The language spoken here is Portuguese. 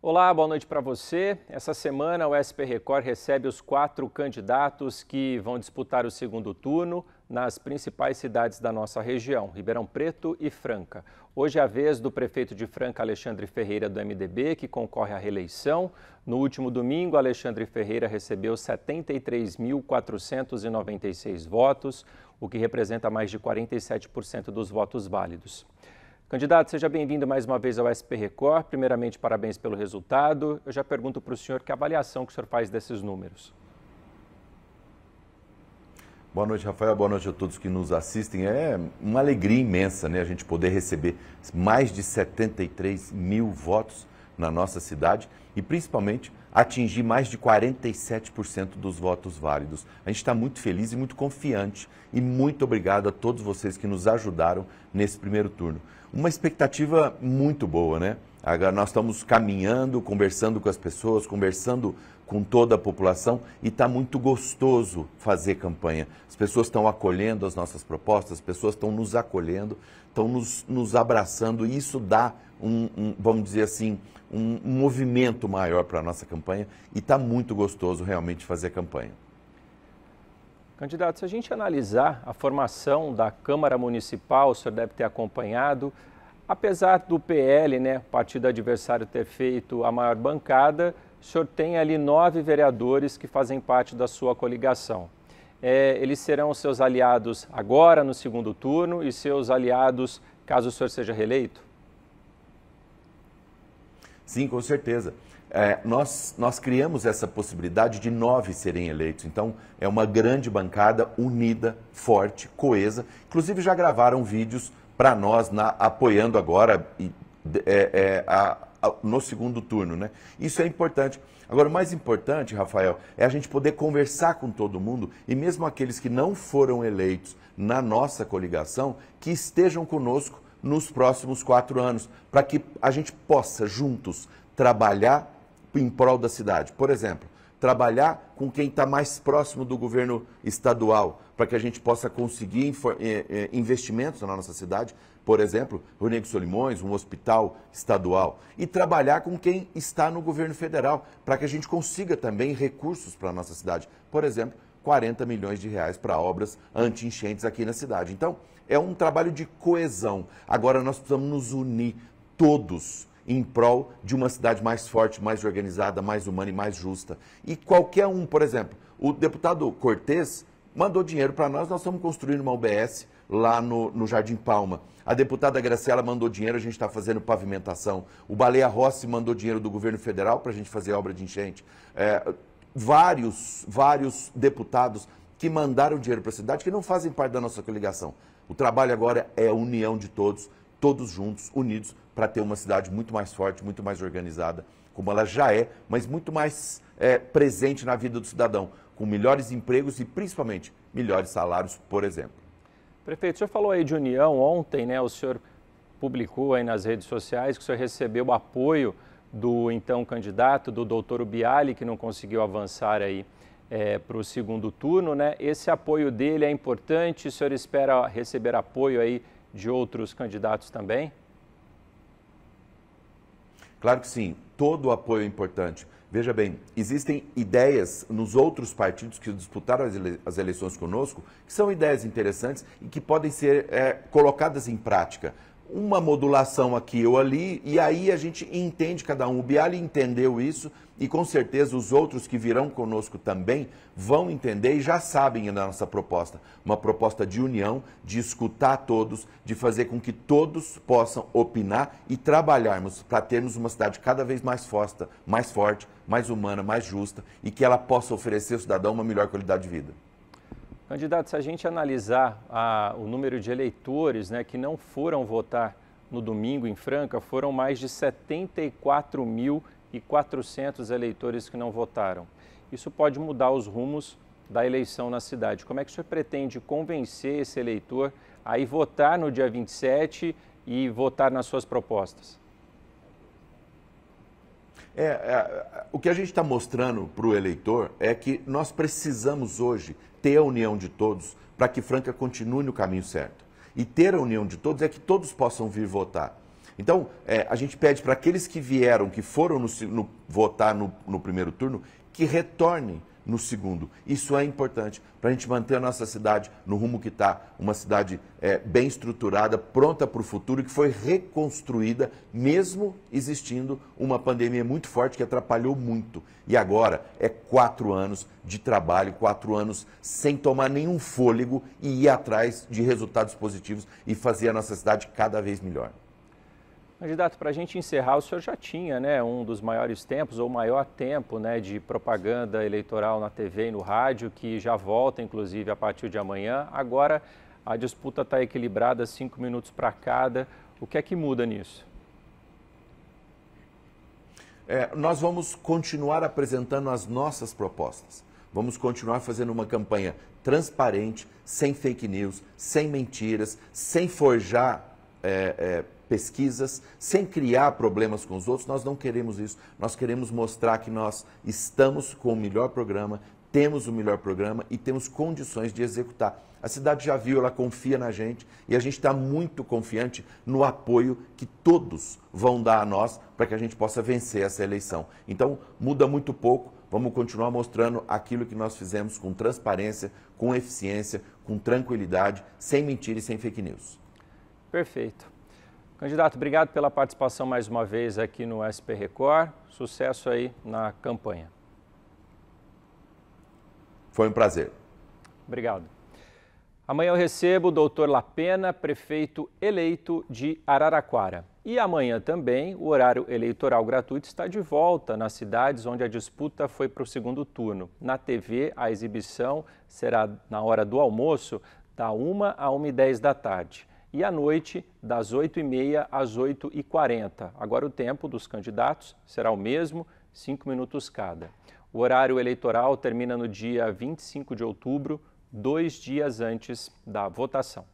Olá, boa noite para você. Essa semana o SP Record recebe os quatro candidatos que vão disputar o segundo turno nas principais cidades da nossa região, Ribeirão Preto e Franca. Hoje é a vez do prefeito de Franca, Alexandre Ferreira, do MDB, que concorre à reeleição. No último domingo, Alexandre Ferreira recebeu 73.496 votos o que representa mais de 47% dos votos válidos. Candidato, seja bem-vindo mais uma vez ao SP Record. Primeiramente, parabéns pelo resultado. Eu já pergunto para o senhor que avaliação que o senhor faz desses números. Boa noite, Rafael. Boa noite a todos que nos assistem. É uma alegria imensa né, a gente poder receber mais de 73 mil votos na nossa cidade e principalmente atingir mais de 47% dos votos válidos. A gente está muito feliz e muito confiante. E muito obrigado a todos vocês que nos ajudaram nesse primeiro turno. Uma expectativa muito boa, né? Agora nós estamos caminhando, conversando com as pessoas, conversando com toda a população e está muito gostoso fazer campanha. As pessoas estão acolhendo as nossas propostas, as pessoas estão nos acolhendo, estão nos, nos abraçando e isso dá um, um vamos dizer assim, um, movimento maior para a nossa campanha e está muito gostoso realmente fazer a campanha. Candidato, se a gente analisar a formação da Câmara Municipal, o senhor deve ter acompanhado, apesar do PL, né, partido adversário, ter feito a maior bancada, o senhor tem ali nove vereadores que fazem parte da sua coligação. É, eles serão seus aliados agora no segundo turno e seus aliados caso o senhor seja reeleito? Sim, com certeza. É, nós, nós criamos essa possibilidade de nove serem eleitos. Então, é uma grande bancada unida, forte, coesa. Inclusive, já gravaram vídeos para nós na, apoiando agora e, é, é, a, a, no segundo turno. Né? Isso é importante. Agora, o mais importante, Rafael, é a gente poder conversar com todo mundo e mesmo aqueles que não foram eleitos na nossa coligação, que estejam conosco nos próximos quatro anos, para que a gente possa juntos trabalhar em prol da cidade. Por exemplo, trabalhar com quem está mais próximo do governo estadual, para que a gente possa conseguir eh, eh, investimentos na nossa cidade, por exemplo, Rio Negro Solimões, um hospital estadual, e trabalhar com quem está no governo federal, para que a gente consiga também recursos para a nossa cidade, por exemplo, 40 milhões de reais para obras anti-enchentes aqui na cidade. Então, é um trabalho de coesão. Agora nós precisamos nos unir todos em prol de uma cidade mais forte, mais organizada, mais humana e mais justa. E qualquer um, por exemplo, o deputado Cortes mandou dinheiro para nós, nós estamos construindo uma UBS lá no, no, Jardim Palma. A deputada Graciela mandou dinheiro, a gente está fazendo pavimentação. O Baleia Rossi mandou dinheiro do governo federal para a gente fazer obra de enchente. É, vários, vários deputados que mandaram dinheiro para a cidade, que não fazem parte da nossa coligação. O trabalho agora é a união de todos, todos juntos, unidos, para ter uma cidade muito mais forte, muito mais organizada, como ela já é, mas muito mais é, presente na vida do cidadão, com melhores empregos e, principalmente, melhores salários, por exemplo. Prefeito, o senhor falou aí de união ontem, né? O senhor publicou aí nas redes sociais que o senhor recebeu apoio do então candidato, do doutor Ubiali, que não conseguiu avançar aí é, para o segundo turno. Né? Esse apoio dele é importante? O senhor espera receber apoio aí de outros candidatos também? Claro que sim, todo o apoio é importante. Veja bem, existem ideias nos outros partidos que disputaram as, eleições conosco, que são ideias interessantes e que podem ser é, colocadas em prática uma modulação aqui ou ali, e aí a gente entende cada um. O Bialy entendeu isso e com certeza os outros que virão conosco também vão entender e já sabem da nossa proposta. Uma proposta de união, de escutar todos, de fazer com que todos possam opinar e trabalharmos para termos uma cidade cada vez mais forte, mais forte, mais humana, mais justa e que ela possa oferecer ao cidadão uma melhor qualidade de vida. Candidato, se a gente analisar a, o número de eleitores né, que não foram votar no domingo em Franca, foram mais de 74.400 eleitores que não votaram. Isso pode mudar os rumos da eleição na cidade. Como é que o senhor pretende convencer esse eleitor a ir votar no dia 27 e votar nas suas propostas? É, é, o que a gente está mostrando para o eleitor é que nós precisamos hoje ter a união de todos para que Franca continue no caminho certo. E ter a união de todos é que todos possam vir votar. Então, é, a gente pede para aqueles que vieram, que foram no, no, votar no, no primeiro turno, que retornem no segundo. Isso é importante para a gente manter a nossa cidade no rumo que está, uma cidade é, bem estruturada, pronta para o futuro, que foi reconstruída, mesmo existindo uma pandemia muito forte que atrapalhou muito. E agora é quatro anos de trabalho, quatro anos sem tomar nenhum fôlego e ir atrás de resultados positivos e fazer a nossa cidade cada vez melhor. Candidato, para a gente encerrar, o senhor já tinha né, um dos maiores tempos, ou maior tempo, né, de propaganda eleitoral na TV e no rádio, que já volta, inclusive, a partir de amanhã. Agora, a disputa está equilibrada, cinco minutos para cada. O que é que muda nisso? É, nós vamos continuar apresentando as nossas propostas. Vamos continuar fazendo uma campanha transparente, sem fake news, sem mentiras, sem forjar é, é, pesquisas, sem criar problemas com os outros. Nós não queremos isso. Nós queremos mostrar que nós estamos com o melhor programa, temos o melhor programa e temos condições de executar. A cidade já viu, ela confia na gente e a gente está muito confiante no apoio que todos vão dar a nós para que a gente possa vencer essa eleição. Então, muda muito pouco. Vamos continuar mostrando aquilo que nós fizemos com transparência, com eficiência, com tranquilidade, sem mentira e sem fake news. Perfeito. Candidato, obrigado pela participação mais uma vez aqui no SP Record. Sucesso aí na campanha. Foi um prazer. Obrigado. Amanhã eu recebo o doutor Lapena, prefeito eleito de Araraquara. E amanhã também o horário eleitoral gratuito está de volta nas cidades onde a disputa foi para o segundo turno. Na TV, a exibição será na hora do almoço, da 1 a 1h10 da tarde e à noite, das 8h30 às 8h40. Agora, o tempo dos candidatos será o mesmo, 5 minutos cada. O horário eleitoral termina no dia 25 de outubro, dois dias antes da votação.